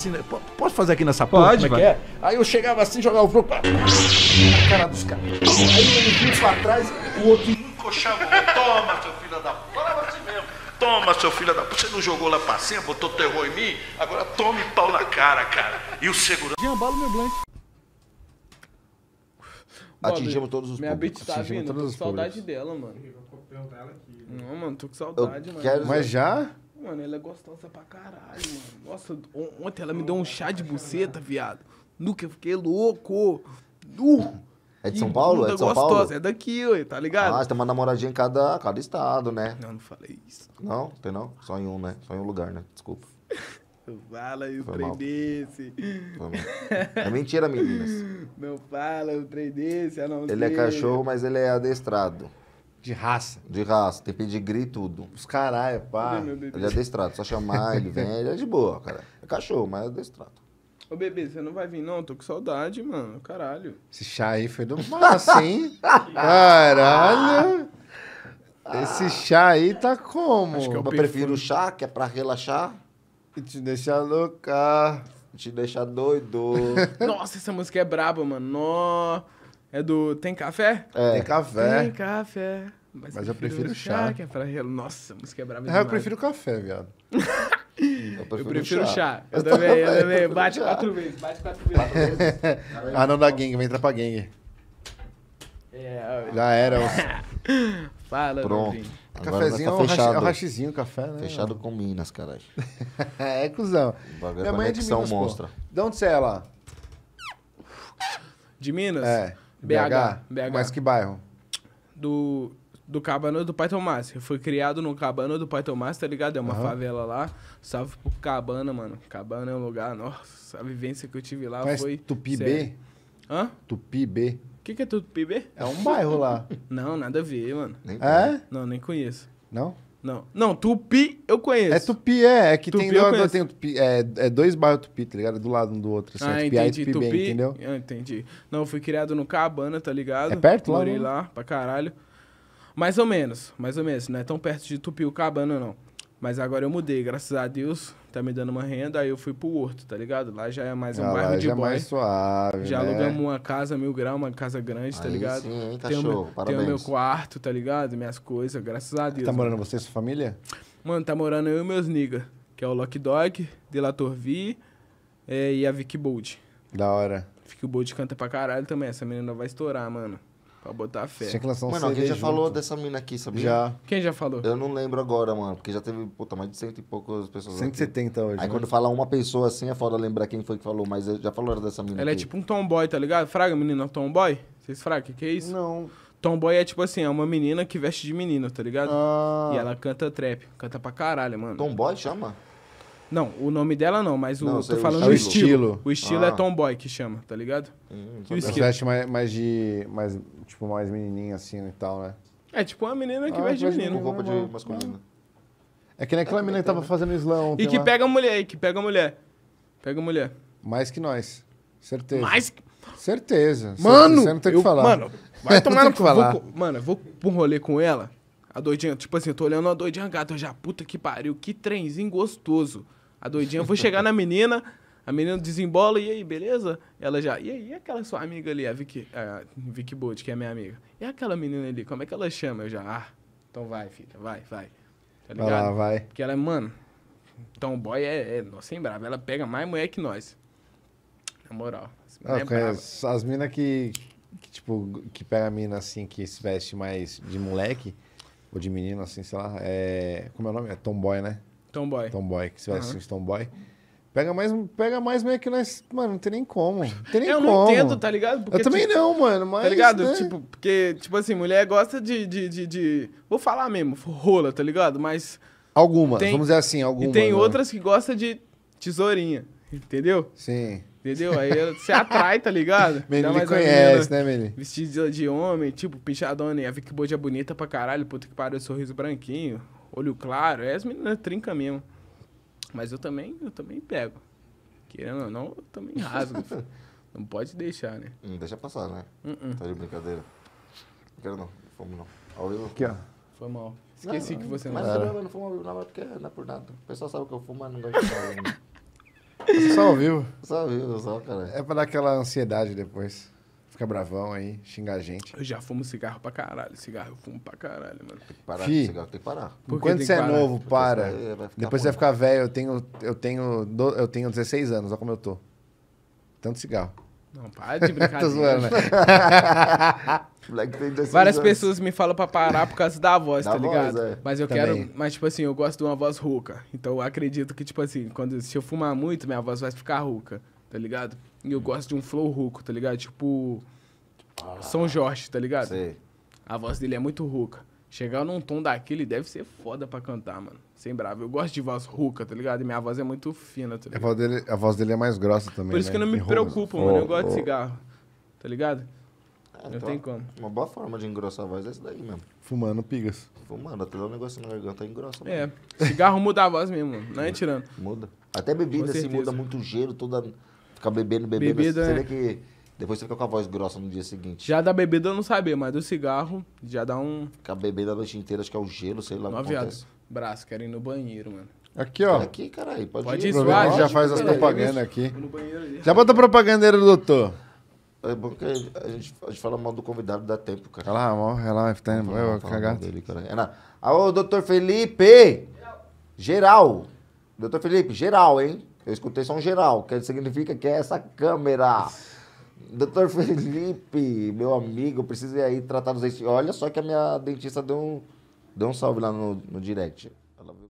Assim, posso fazer aqui nessa porra? Pode, Como é é? Aí eu chegava assim, jogava o jogo. Na ah, cara dos caras. Aí um vinha pra trás, o outro encoxava. Toma, seu filho da puta. Falava assim mesmo. Toma, seu filho da puta. Você não jogou lá pra cima, botou terror em mim? Agora tome pau na cara, cara. E o segurança. Jambalo meu blank. Atingimos todos os minha públicos. Minha bitch tá vindo, tô com saudade públicos. dela, mano. Né? Não, mano, tô com saudade, eu mano. Quero... Mas já? Mano, ela é gostosa pra caralho, mano. Nossa, ontem ela me deu um chá de buceta, viado. Nuca, eu fiquei louco. Nu. É de São Paulo? É de São gostosa. Paulo? É daqui, ué, tá ligado? Ah, você tem uma namoradinha em cada, cada estado, né? Não, não falei isso. Não, tem não? Só em um, né? Só em um lugar, né? Desculpa. Fala o trem desse. É mentira, meninas. Não fala o trem desse. Ele é cachorro, mas ele é adestrado. De raça. De raça, tem pedigree e tudo. Os caralho, pá. Ele é destrato, só chamar, ele vem, ele é de boa, cara. É cachorro, mas é destrato. Ô, bebê, você não vai vir, não? Tô com saudade, mano. Caralho. Esse chá aí foi do mal, assim. Caralho. Ah. Esse chá aí tá como? Acho que eu, é eu prefiro o chá, que é pra relaxar. E te deixar louca. Te deixar doido. Nossa, essa música é braba, mano. Nossa. É do Tem Café? É. Tem Café. Tem Café. Mas, mas eu prefiro, prefiro chá. Que é pra... Nossa, a música é brava ah, demais. eu prefiro café, viado. Eu prefiro, eu prefiro chá. chá. Eu, eu também, também, eu também. Bate quatro vezes, bate quatro vezes. ah, não da gangue, Vem entrar pra gangue. É, eu... Já era. Fala, Pronto. Cafézinho tá fechado. é o rachizinho, café, né? Fechado com Minas, caralho. é, cuzão. É Minha mãe é de Minas, monstra. De onde você é lá? De Minas? É. BH? BH. Mas que bairro? Do, do Cabana do Pai Tomás. Eu fui criado no Cabana do Pai Tomás, tá ligado? É uma uhum. favela lá. Salve pro Cabana, mano. Cabana é um lugar, nossa, a vivência que eu tive lá Mas foi. Tupi sério. B? Hã? Tupi B. O que, que é Tupi B? É um bairro lá. Não, nada a ver, mano. Nem é? Não, nem conheço. Não? Não. Não, Tupi eu conheço. É Tupi, é. É que tupi tem, eu tupi, é, é, dois bairros Tupi, tá ligado? Do lado um do outro. Assim, ah, é tupi, entendi. Tupi, tupi bem, entendeu? Ah, entendi. Não, eu fui criado no Cabana, tá ligado? É perto lá? Morei né? lá, pra caralho. Mais ou menos, mais ou menos. Não é tão perto de Tupi o Cabana, não. Mas agora eu mudei, graças a Deus, tá me dando uma renda, aí eu fui pro Horto, tá ligado? Lá já é mais um ah, bairro de já boy. É mais suave, já né? alugamos uma casa, mil graus, uma casa grande, tá aí tá ligado? Sim, aí tá tem show, parabéns. Tem o meu quarto, tá ligado? Minhas coisas, graças a Deus. Tá morando mano. você e sua família? Mano, tá morando eu e meus niggas, que é o Lock Dog, Delator V eh, é, e a Vicky Bold. Da hora. Vicky Bold canta pra caralho também, essa menina vai estourar, mano. Pra botar fé. Tinha que lançar um mano, CD alguém já junto. falou dessa mina aqui, sabia? Já. Quem já falou? Eu não lembro agora, mano, porque já teve, puta, mais de cento e poucas pessoas. 170 aqui. hoje. Aí né? quando fala uma pessoa assim, é foda lembrar quem foi que falou, mas já falou dessa mina. Ela é aqui. é tipo um tomboy, tá ligado? Fraga, menina, tomboy? Vocês fraga, que, que é isso? Não. Tomboy é tipo assim, é uma menina que veste de menino, tá ligado? Ah. E ela canta trap, canta pra caralho, mano. Tomboy chama? Não, o nome dela não, mas o, não, tô falando é o estilo. estilo. O estilo é ah. é tomboy que chama, tá ligado? Hum, e o então estilo. Tá. veste mais, mais de. Mais, tipo, mais menininha assim e tal, né? É tipo uma menina que ah, veste de menino. Com roupa de masculina. É que nem aquela é, menina que tava fazendo slam. E que lá. pega a mulher, e que pega a mulher. Pega a mulher. Mais que nós. Certeza. Mais que. Certeza. Mano! Você não tem o que falar. Mano, vai tomar no falar. Vou, mano, eu vou pra um rolê com ela. A doidinha, tipo assim, eu tô olhando a doidinha gata já. Puta que pariu, que trenzinho gostoso. A doidinha, eu vou chegar na menina, a menina desembola, e aí, beleza? Ela já, e aí, e aquela sua amiga ali, a Vicky, a Vicky Bold, que é minha amiga? E aquela menina ali, como é que ela chama? Eu já, ah, então vai, filha, vai, vai. Tá ligado? Vai lá, vai. Porque ela, mano, então boy é, é nossa, hein, brava. Ela pega mais mulher que nós. Na moral. As, meninas é as, as minas que, que, tipo, que pega a mina assim, que se veste mais de moleque, ou de menino, assim, sei lá, é. Como é o nome? É tomboy, né? Tomboy. Tomboy, que você vai uhum. assistir Tomboy. Pega mais, pega mais meio que nós. Mano, não tem nem como. Não tem nem eu como. Eu não entendo, tá ligado? Porque, eu também tipo, não, mano. Tá mas, tá ligado? Né? Tipo, porque, tipo assim, mulher gosta de, de, de, de, Vou falar mesmo, rola, tá ligado? Mas. Algumas, tem... vamos dizer assim, algumas. E tem mano. Né? outras que gostam de tesourinha, entendeu? Sim. Entendeu? Aí você atrai, tá ligado? Menino conhece, né, menino? Vestido de homem, tipo, pichadona. E a Vicky Bold é bonita pra caralho, puta que pariu, sorriso branquinho olho claro, é as meninas trinca mesmo. Mas eu também, eu também pego. Querendo ou não, eu também rasgo. não pode deixar, né? Não hum, deixa passar, né? Uh -uh. Tá de brincadeira. Não quero não, fomos não. Ao vivo? Aqui, ó. Foi mal. Esqueci não, que você não Mas era. eu não fumo ao vivo, não, porque não é por nada. O pessoal sabe que eu fumo, mas não gosta de falar. É só ao vivo. Só ao vivo, só, cara. É pra dar aquela ansiedade depois. Fica bravão aí, xinga a gente. Eu já fumo cigarro pra caralho. Cigarro eu fumo pra caralho, mano. Tem que parar Fih, cigarro, tem que parar. Enquanto você é parar? novo, para. Depois, é, depois você vai ficar velho. Eu tenho, eu, tenho, eu tenho 16 anos, olha como eu tô. Tanto cigarro. Não, para de brincadeira. tô zoando, né? Várias anos. pessoas me falam pra parar por causa da voz, da tá ligado? Voz, é. Mas eu Também. quero. Mas, tipo assim, eu gosto de uma voz rouca. Então eu acredito que, tipo assim, quando, se eu fumar muito, minha voz vai ficar rouca tá ligado? E eu gosto de um flow rouco, tá ligado? Tipo. Ah, São Jorge, tá ligado? Sim. A voz dele é muito rouca. Chegar num tom daquele deve ser foda pra cantar, mano. Sem bravo. Eu gosto de voz rouca, tá ligado? E minha voz é muito fina, tá ligado? A voz dele, a voz dele é mais grossa também. Por isso né? que eu não me preocupo, oh, mano. Eu oh, gosto oh. de cigarro, tá ligado? É, não então, tem como. Uma boa forma de engrossar a voz é isso daí mesmo. Fumando pigas. Fumando, até o negócio na garganta engrossa. Mano. É, cigarro muda a voz mesmo, mano. Não é tirando. Muda. Até bebida, assim, muda muito o gelo, toda ficar bebendo, bebendo. Bebida, assim, você é. vê que depois você fica com a voz grossa no dia seguinte. Já da bebida eu não sabia, mas do cigarro já dá um. Ficar bebendo a noite inteira, acho que é o gelo, sei lá. Nove anos. Braço, quero ir no banheiro, mano. Aqui, ó. Aqui, caralho. Pode, pode ir. Suar, já faz as propagandas aqui. Já bota a propagandeira do doutor. É bom que a gente, a gente fala mal do convidado, dá tempo, cara. Olha lá, olha lá, tá indo, eu vou cagar. Dele, cara. É na... Alô, doutor Felipe! Geral! geral. Doutor Felipe, geral, hein? Eu escutei som geral, que significa que é essa câmera. Doutor Felipe, meu amigo, precisa ir aí tratar os dentes. Olha só que a minha dentista deu um, deu um salve lá no, no direct.